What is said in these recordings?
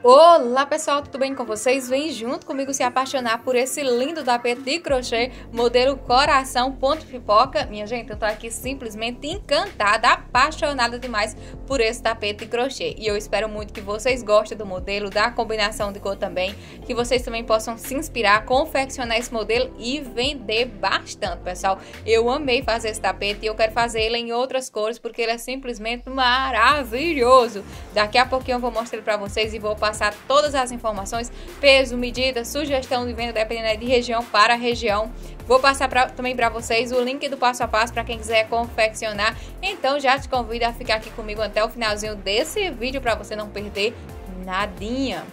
Olá pessoal, tudo bem com vocês? Vem junto comigo se apaixonar por esse lindo tapete de crochê modelo coração ponto pipoca. Minha gente, eu tô aqui simplesmente encantada, apaixonada demais por esse tapete de crochê. E eu espero muito que vocês gostem do modelo, da combinação de cor também, que vocês também possam se inspirar, confeccionar esse modelo e vender bastante, pessoal. Eu amei fazer esse tapete e eu quero fazer ele em outras cores porque ele é simplesmente maravilhoso. Daqui a pouquinho eu vou mostrar para vocês e vou passar todas as informações, peso, medida, sugestão de venda, dependendo né, de região para região. Vou passar pra, também para vocês o link do passo a passo para quem quiser confeccionar. Então já te convido a ficar aqui comigo até o finalzinho desse vídeo para você não perder nadinha.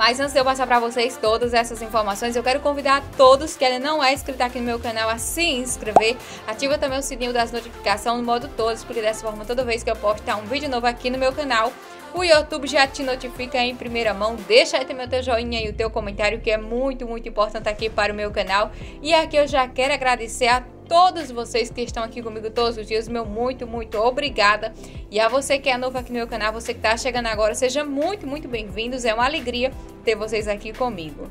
Mas antes de eu passar para vocês todas essas informações, eu quero convidar todos que ainda não é inscrito aqui no meu canal a se inscrever. Ativa também o sininho das notificações no modo todos, porque dessa forma toda vez que eu postar um vídeo novo aqui no meu canal, o YouTube já te notifica em primeira mão. Deixa aí também o teu joinha e o teu comentário, que é muito, muito importante aqui para o meu canal. E aqui eu já quero agradecer a todos vocês que estão aqui comigo todos os dias, meu muito, muito obrigada. E a você que é novo aqui no meu canal, você que está chegando agora, seja muito, muito bem-vindos. É uma alegria ter vocês aqui comigo.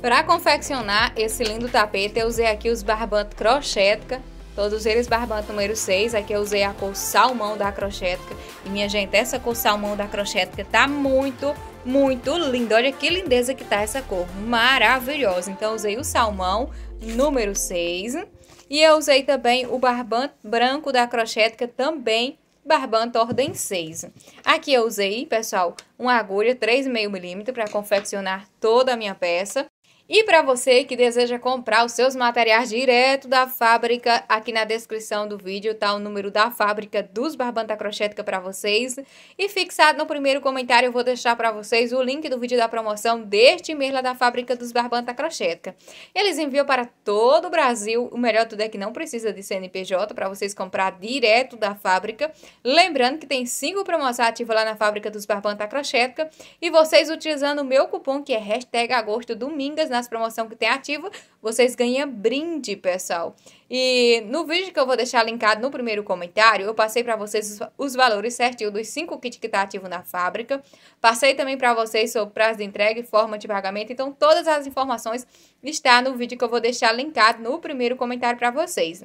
Para confeccionar esse lindo tapete, eu usei aqui os barbantes crochetica, todos eles barbante número 6. Aqui eu usei a cor salmão da crochetica. E minha gente, essa cor salmão da crochetica tá muito, muito linda. Olha que lindeza que tá essa cor, maravilhosa. Então usei o salmão número 6 e eu usei também o barbante branco da Crochética, também barbante ordem 6. Aqui eu usei, pessoal, uma agulha 3,5 milímetro para confeccionar toda a minha peça. E para você que deseja comprar os seus materiais direto da fábrica, aqui na descrição do vídeo tá o número da fábrica dos Barbanta Crochética para vocês. E fixado no primeiro comentário eu vou deixar para vocês o link do vídeo da promoção deste mês lá da fábrica dos Barbanta Crochética. Eles enviam para todo o Brasil, o melhor tudo é que não precisa de CNPJ para vocês comprar direto da fábrica. Lembrando que tem cinco promoções ativas lá na fábrica dos Barbanta Crochética e vocês utilizando o meu cupom que é hashtag agosto domingas na nas promoções que tem ativa, vocês ganham brinde, pessoal. E no vídeo que eu vou deixar linkado no primeiro comentário, eu passei para vocês os valores certinho dos 5 kits que está ativo na fábrica. Passei também para vocês sobre prazo de entrega e forma de pagamento. Então, todas as informações está no vídeo que eu vou deixar linkado no primeiro comentário para vocês.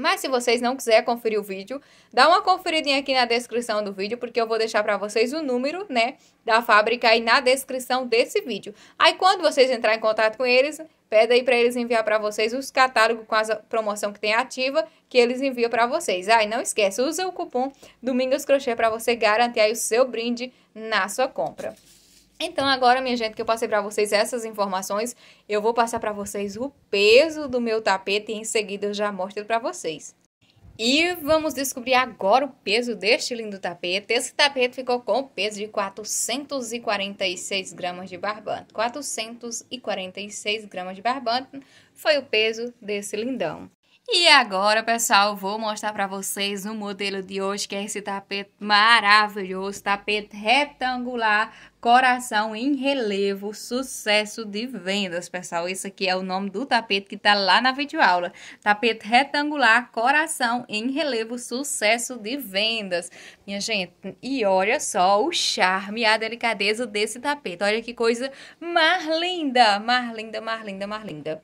Mas se vocês não quiserem conferir o vídeo, dá uma conferidinha aqui na descrição do vídeo, porque eu vou deixar para vocês o número, né, da fábrica aí na descrição desse vídeo. Aí quando vocês entrarem em contato com eles, pede aí para eles enviar para vocês os catálogos com a promoção que tem ativa, que eles enviam para vocês. Aí ah, não esquece, usa o cupom Domingos Crochê para você garantir aí o seu brinde na sua compra. Então, agora, minha gente, que eu passei para vocês essas informações, eu vou passar para vocês o peso do meu tapete e em seguida eu já mostro para vocês. E vamos descobrir agora o peso deste lindo tapete. Esse tapete ficou com o peso de 446 gramas de barbante. 446 gramas de barbante foi o peso desse lindão. E agora, pessoal, vou mostrar para vocês o modelo de hoje, que é esse tapete maravilhoso, tapete retangular, coração em relevo, sucesso de vendas, pessoal. Isso aqui é o nome do tapete que está lá na videoaula. Tapete retangular, coração em relevo, sucesso de vendas. Minha gente, e olha só o charme e a delicadeza desse tapete. Olha que coisa mais linda, mais linda, mais linda, mais linda.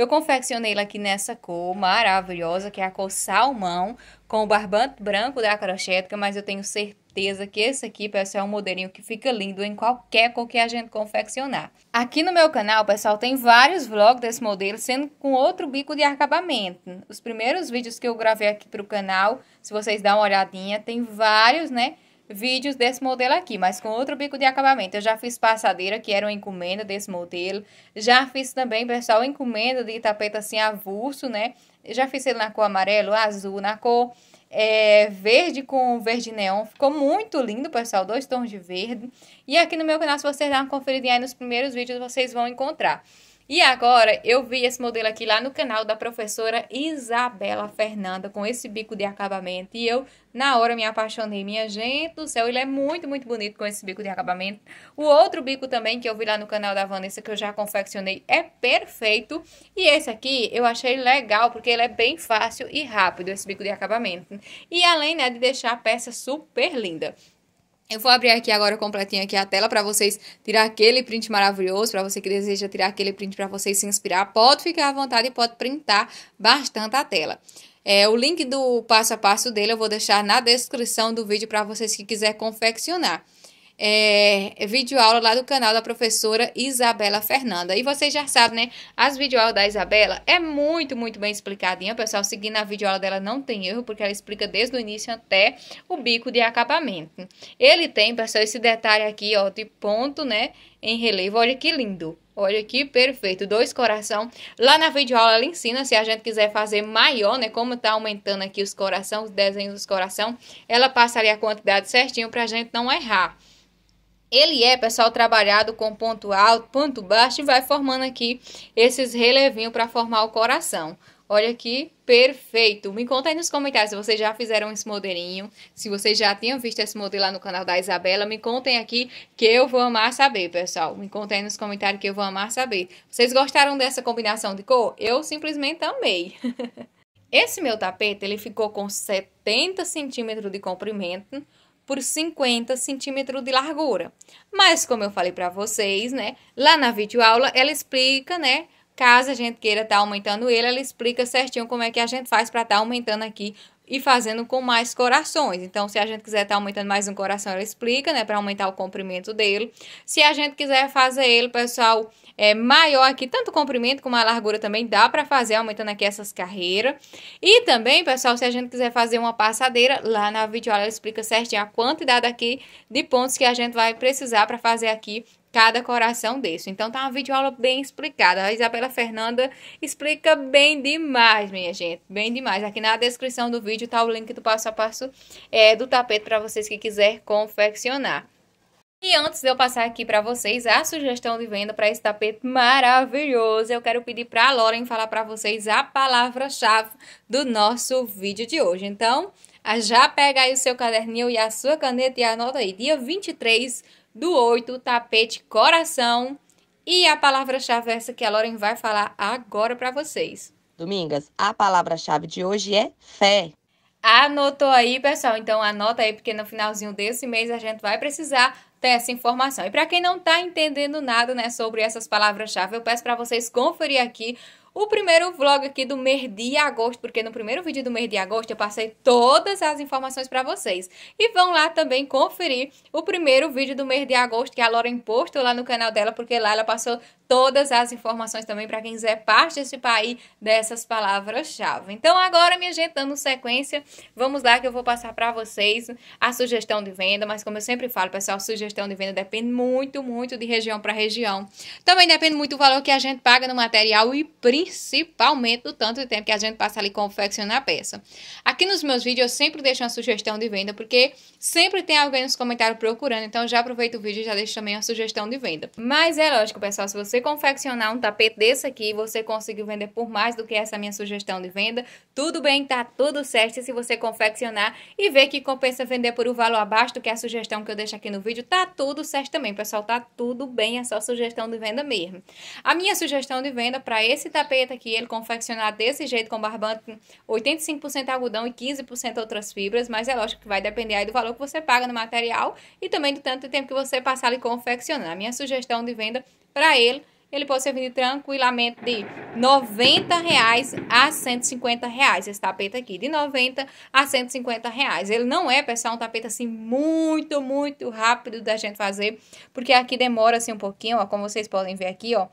Eu confeccionei ela aqui nessa cor maravilhosa, que é a cor salmão, com o barbante branco da Acrochética, mas eu tenho certeza que esse aqui, pessoal, é um modelinho que fica lindo em qualquer cor que a gente confeccionar. Aqui no meu canal, pessoal, tem vários vlogs desse modelo, sendo com outro bico de acabamento. Os primeiros vídeos que eu gravei aqui para o canal, se vocês dão uma olhadinha, tem vários, né? vídeos desse modelo aqui, mas com outro bico de acabamento. Eu já fiz passadeira, que era uma encomenda desse modelo. Já fiz também, pessoal, encomenda de tapete assim avulso, né? Já fiz ele na cor amarelo, azul, na cor é, verde com verde neon. Ficou muito lindo, pessoal, dois tons de verde. E aqui no meu canal, se vocês darem uma conferida aí nos primeiros vídeos, vocês vão encontrar. E agora eu vi esse modelo aqui lá no canal da professora Isabela Fernanda com esse bico de acabamento e eu na hora me apaixonei. Minha gente do céu, ele é muito, muito bonito com esse bico de acabamento. O outro bico também que eu vi lá no canal da Vanessa que eu já confeccionei é perfeito. E esse aqui eu achei legal porque ele é bem fácil e rápido esse bico de acabamento. E além né, de deixar a peça super linda. Eu vou abrir aqui agora completinho aqui a tela para vocês tirar aquele print maravilhoso, para você que deseja tirar aquele print para vocês se inspirar, pode ficar à vontade e pode printar bastante a tela. É, o link do passo a passo dele eu vou deixar na descrição do vídeo para vocês que quiser confeccionar é, videoaula lá do canal da professora Isabela Fernanda. E vocês já sabem, né? As videoaulas da Isabela é muito, muito bem explicadinha. pessoal, seguindo a videoaula dela não tem erro, porque ela explica desde o início até o bico de acabamento. Ele tem, pessoal, esse detalhe aqui, ó, de ponto, né? Em relevo. Olha que lindo. Olha que perfeito, dois coração. Lá na videoaula ela ensina, se a gente quiser fazer maior, né, como tá aumentando aqui os corações, os desenhos dos coração, ela passa ali a quantidade certinho pra gente não errar ele é, pessoal, trabalhado com ponto alto, ponto baixo e vai formando aqui esses relevinhos para formar o coração. Olha aqui, perfeito. Me conta aí nos comentários se vocês já fizeram esse modelinho, se vocês já tinham visto esse modelo lá no canal da Isabela. Me contem aqui que eu vou amar saber, pessoal. Me contem aí nos comentários que eu vou amar saber. Vocês gostaram dessa combinação de cor? Eu simplesmente amei. esse meu tapete, ele ficou com 70 centímetros de comprimento, por 50 centímetros de largura. Mas, como eu falei para vocês, né, lá na videoaula ela explica, né, caso a gente queira estar tá aumentando ele, ela explica certinho como é que a gente faz para estar tá aumentando aqui e fazendo com mais corações. Então, se a gente quiser estar tá aumentando mais um coração, ela explica, né, para aumentar o comprimento dele. Se a gente quiser fazer ele, pessoal, é maior aqui, tanto o comprimento como a largura também dá para fazer, aumentando aqui essas carreiras. E também, pessoal, se a gente quiser fazer uma passadeira, lá na videoaula ela explica certinho a quantidade aqui de pontos que a gente vai precisar para fazer aqui cada coração desse. Então tá uma videoaula bem explicada. A Isabela Fernanda explica bem demais, minha gente, bem demais. Aqui na descrição do vídeo tá o link do passo a passo é, do tapete para vocês que quiser confeccionar. E antes de eu passar aqui para vocês a sugestão de venda para esse tapete maravilhoso, eu quero pedir para a Lauren falar para vocês a palavra-chave do nosso vídeo de hoje. Então, já pega aí o seu caderninho e a sua caneta e anota aí, dia 23 do 8, tapete coração. E a palavra-chave é essa que a Lauren vai falar agora para vocês. Domingas, a palavra-chave de hoje é fé. Anotou aí, pessoal? Então anota aí, porque no finalzinho desse mês a gente vai precisar ter essa informação. E para quem não está entendendo nada né, sobre essas palavras-chave, eu peço para vocês conferir aqui o primeiro vlog aqui do mês de agosto, porque no primeiro vídeo do mês de agosto eu passei todas as informações para vocês. E vão lá também conferir o primeiro vídeo do mês de agosto que a Lauren postou lá no canal dela, porque lá ela passou todas as informações também para quem quiser parte desse país dessas palavras-chave. Então agora, minha gente, dando sequência, vamos lá que eu vou passar para vocês a sugestão de venda, mas como eu sempre falo, pessoal, sugestão de venda depende muito, muito de região para região. Também depende muito do valor que a gente paga no material e principalmente do tanto de tempo que a gente passa ali confeccionando a peça. Aqui nos meus vídeos eu sempre deixo uma sugestão de venda, porque sempre tem alguém nos comentários procurando, então já aproveita o vídeo e já deixa também uma sugestão de venda. Mas é lógico, pessoal, se você confeccionar um tapete desse aqui, você conseguiu vender por mais do que essa minha sugestão de venda, tudo bem, tá tudo certo. se você confeccionar e ver que compensa vender por um valor abaixo do que a sugestão que eu deixo aqui no vídeo, tá tudo certo também, pessoal, tá tudo bem, é só sugestão de venda mesmo. A minha sugestão de venda para esse tapete capeta que ele confeccionar desse jeito com barbante 85% algodão e 15% outras fibras, mas é lógico que vai depender aí do valor que você paga no material e também do tanto tempo que você passar ali confeccionando. A minha sugestão de venda para ele ele pode ser vendido tranquilamente de R$ 90 reais a R$ 150 reais. Esse tapete aqui, de 90 a 150 reais. Ele não é, pessoal, um tapete assim muito, muito rápido da gente fazer, porque aqui demora assim um pouquinho, ó, como vocês podem ver aqui, ó.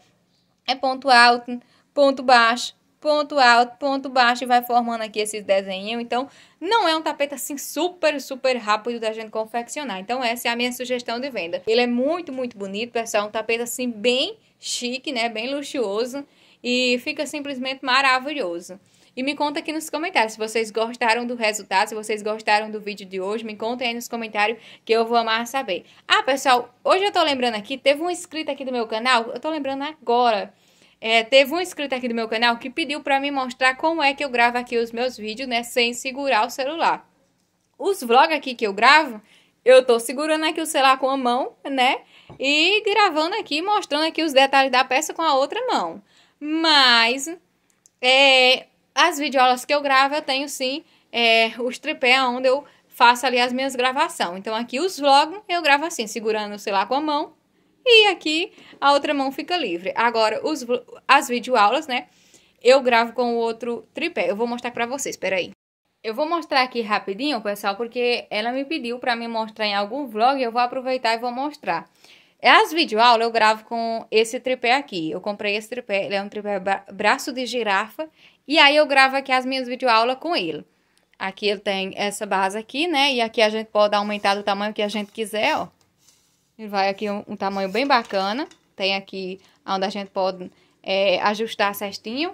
É ponto alto, ponto baixo, ponto alto, ponto baixo e vai formando aqui esses desenhos. Então, não é um tapete assim super, super rápido da gente confeccionar. Então, essa é a minha sugestão de venda. Ele é muito, muito bonito, pessoal. É um tapete assim bem chique, né? Bem luxuoso e fica simplesmente maravilhoso. E me conta aqui nos comentários se vocês gostaram do resultado, se vocês gostaram do vídeo de hoje. Me contem aí nos comentários que eu vou amar saber. Ah, pessoal, hoje eu tô lembrando aqui, teve um inscrito aqui do meu canal, eu tô lembrando agora é, teve um inscrito aqui do meu canal que pediu para me mostrar como é que eu gravo aqui os meus vídeos, né, sem segurar o celular. Os vlogs aqui que eu gravo, eu tô segurando aqui o celular com a mão, né, e gravando aqui, mostrando aqui os detalhes da peça com a outra mão. Mas, é, as videoaulas que eu gravo, eu tenho sim é, os tripé onde eu faço ali as minhas gravações. Então, aqui os vlogs eu gravo assim, segurando o celular com a mão e aqui a outra mão fica livre. Agora, os, as videoaulas, né? Eu gravo com o outro tripé. Eu vou mostrar pra vocês, peraí. Eu vou mostrar aqui rapidinho, pessoal, porque ela me pediu pra me mostrar em algum vlog. Eu vou aproveitar e vou mostrar. As videoaulas eu gravo com esse tripé aqui. Eu comprei esse tripé, ele é um tripé braço de girafa. E aí eu gravo aqui as minhas videoaulas com ele. Aqui ele tem essa base aqui, né? E aqui a gente pode aumentar do tamanho que a gente quiser, ó. Ele vai aqui um, um tamanho bem bacana. Tem aqui onde a gente pode é, ajustar certinho.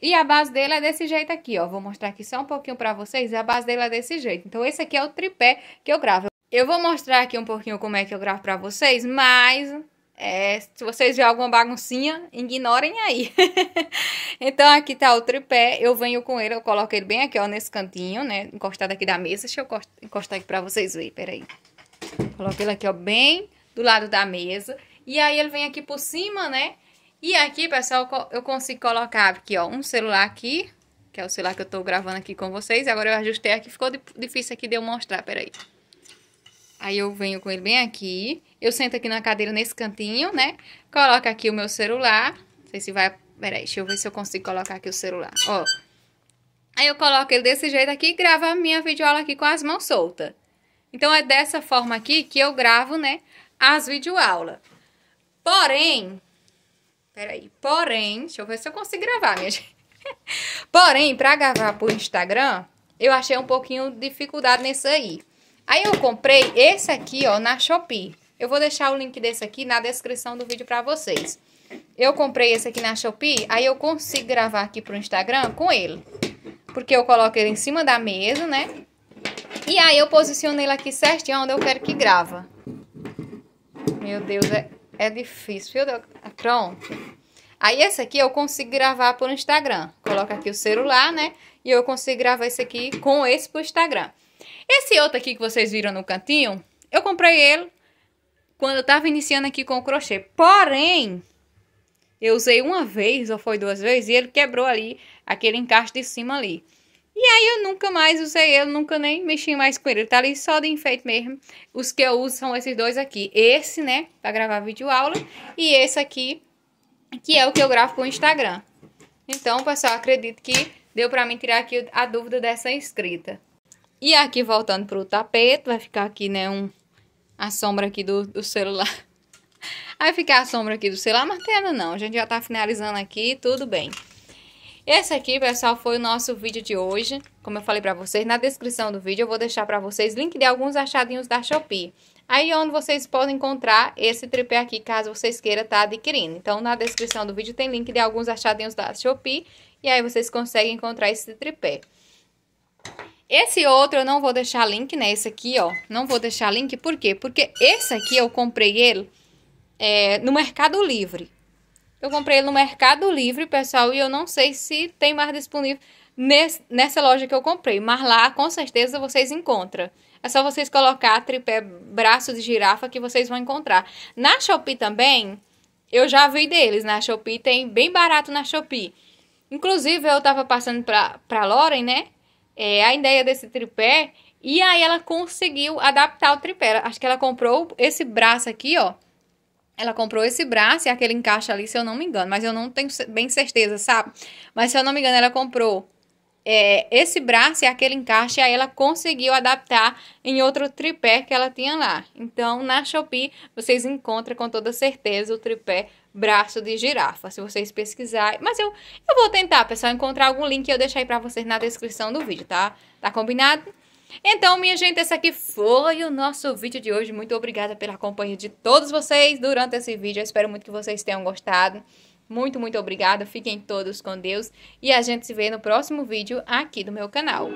E a base dele é desse jeito aqui, ó. Vou mostrar aqui só um pouquinho pra vocês. A base dele é desse jeito. Então, esse aqui é o tripé que eu gravo. Eu vou mostrar aqui um pouquinho como é que eu gravo pra vocês, mas... É, se vocês verem alguma baguncinha, ignorem aí. então, aqui tá o tripé. Eu venho com ele, eu coloco ele bem aqui, ó, nesse cantinho, né? Encostado aqui da mesa. Deixa eu encostar aqui pra vocês verem, peraí. Coloco ele aqui, ó, bem do lado da mesa. E aí ele vem aqui por cima, né? E aqui, pessoal, eu consigo colocar aqui, ó, um celular aqui, que é o celular que eu tô gravando aqui com vocês. Agora eu ajustei aqui, ficou difícil aqui de eu mostrar, peraí. Aí eu venho com ele bem aqui, eu sento aqui na cadeira nesse cantinho, né? Coloco aqui o meu celular, não sei se vai... Peraí, deixa eu ver se eu consigo colocar aqui o celular, ó. Aí eu coloco ele desse jeito aqui e gravo a minha videoaula aqui com as mãos soltas. Então é dessa forma aqui que eu gravo, né? as videoaulas. Porém, peraí, porém, deixa eu ver se eu consigo gravar, minha gente. Porém, para gravar por Instagram, eu achei um pouquinho de dificuldade nesse aí. Aí eu comprei esse aqui, ó, na Shopee. Eu vou deixar o link desse aqui na descrição do vídeo para vocês. Eu comprei esse aqui na Shopee, aí eu consigo gravar aqui pro Instagram com ele. Porque eu coloco ele em cima da mesa, né? E aí eu posicionei ele aqui certinho onde eu quero que grava. Meu Deus, é, é difícil. Ah, pronto. Aí esse aqui eu consigo gravar por Instagram. Coloca aqui o celular, né? E eu consigo gravar esse aqui com esse pro Instagram. Esse outro aqui que vocês viram no cantinho, eu comprei ele quando eu tava iniciando aqui com o crochê. Porém, eu usei uma vez ou foi duas vezes e ele quebrou ali aquele encaixe de cima ali. E aí eu nunca mais usei ele, nunca nem mexi mais com ele. Ele tá ali só de enfeite mesmo. Os que eu uso são esses dois aqui. Esse, né, pra gravar vídeo aula E esse aqui, que é o que eu gravo pro Instagram. Então, pessoal, acredito que deu pra mim tirar aqui a dúvida dessa inscrita. E aqui, voltando pro tapete, vai ficar aqui, né, um... A sombra aqui do, do celular. Vai ficar a sombra aqui do celular, mas não, a gente já tá finalizando aqui, tudo bem. Esse aqui, pessoal, foi o nosso vídeo de hoje. Como eu falei para vocês, na descrição do vídeo eu vou deixar para vocês link de alguns achadinhos da Shopee. Aí é onde vocês podem encontrar esse tripé aqui, caso vocês queiram estar tá adquirindo. Então, na descrição do vídeo tem link de alguns achadinhos da Shopee. E aí vocês conseguem encontrar esse tripé. Esse outro eu não vou deixar link, né? Esse aqui, ó. Não vou deixar link, por quê? Porque esse aqui eu comprei ele é, no Mercado Livre. Eu comprei ele no Mercado Livre, pessoal, e eu não sei se tem mais disponível nesse, nessa loja que eu comprei. Mas lá, com certeza, vocês encontram. É só vocês colocar tripé braço de girafa que vocês vão encontrar. Na Shopee também, eu já vi deles. Na Shopee tem bem barato na Shopee. Inclusive, eu tava passando pra, pra Lauren, né? É, a ideia desse tripé. E aí ela conseguiu adaptar o tripé. Acho que ela comprou esse braço aqui, ó. Ela comprou esse braço e aquele encaixe ali, se eu não me engano, mas eu não tenho bem certeza, sabe? Mas se eu não me engano, ela comprou é, esse braço e aquele encaixe, aí ela conseguiu adaptar em outro tripé que ela tinha lá. Então, na Shopee, vocês encontram com toda certeza o tripé braço de girafa, se vocês pesquisarem. Mas eu, eu vou tentar, pessoal, encontrar algum link e eu deixar aí pra vocês na descrição do vídeo, tá? Tá combinado? Então, minha gente, esse aqui foi o nosso vídeo de hoje. Muito obrigada pela companhia de todos vocês durante esse vídeo. Eu espero muito que vocês tenham gostado. Muito, muito obrigada. Fiquem todos com Deus. E a gente se vê no próximo vídeo aqui do meu canal.